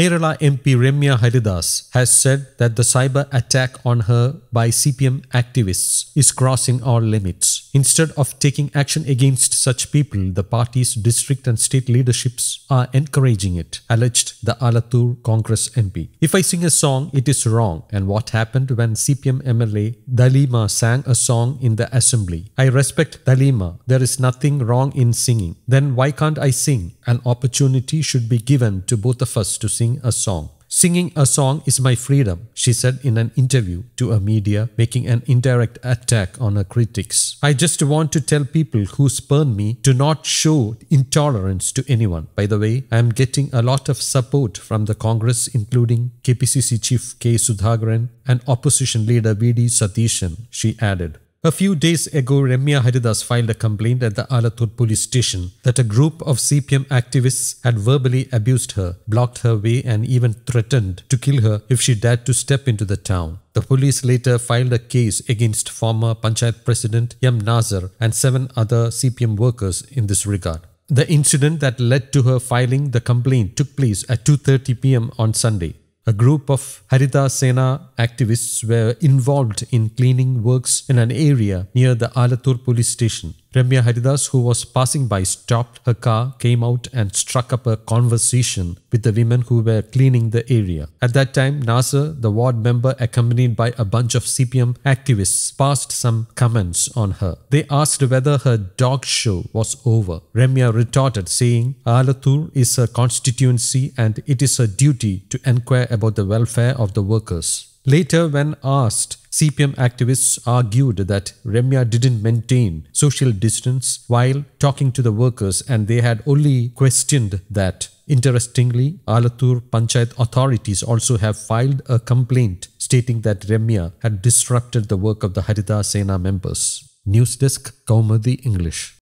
Kerala MP Remya Haridas has said that the cyber attack on her by CPM activists is crossing all limits. Instead of taking action against such people, the party's district and state leaderships are encouraging it, alleged the Alatur Congress MP. If I sing a song, it is wrong. And what happened when CPM MLA Dalima sang a song in the assembly? I respect Dalima. There is nothing wrong in singing. Then why can't I sing? An opportunity should be given to both of us to sing a song. Singing a song is my freedom, she said in an interview to a media, making an indirect attack on her critics. I just want to tell people who spurn me to not show intolerance to anyone. By the way, I am getting a lot of support from the Congress, including KPCC Chief K. Sudhakaran and opposition leader V.D. Satishan, she added. A few days ago, Remya Haridas filed a complaint at the Alathur police station that a group of CPM activists had verbally abused her, blocked her way, and even threatened to kill her if she dared to step into the town. The police later filed a case against former Panchayat President M. Nazar and seven other CPM workers in this regard. The incident that led to her filing the complaint took place at 2:30 p.m. on Sunday. A group of Harita Sena activists were involved in cleaning works in an area near the Alatur police station. Ramya Haridas, who was passing by, stopped her car, came out, and struck up a conversation with the women who were cleaning the area. At that time, Nasser, the ward member, accompanied by a bunch of CPM activists, passed some comments on her. They asked whether her dog show was over. Ramya retorted, saying, Alathur is her constituency and it is her duty to enquire about the welfare of the workers. Later, when asked CPM activists argued that Remya didn't maintain social distance while talking to the workers and they had only questioned that. Interestingly, Alathur Panchayat authorities also have filed a complaint stating that Remya had disrupted the work of the Haritha Sena members. News Desk, Kaumadi English.